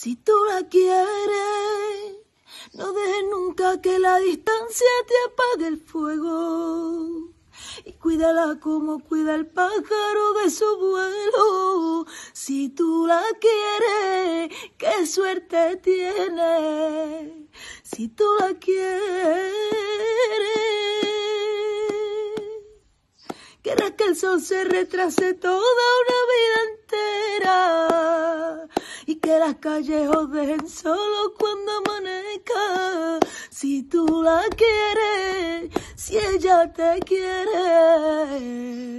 Si tú la quieres, no dejes nunca que la distancia te apague el fuego. Y cuídala como cuida el pájaro de su vuelo. Si tú la quieres, qué suerte tiene. Si tú la quieres, querrás que el sol se retrase toda una vida que las calles os solo cuando amanezca. Si tú la quieres, si ella te quiere.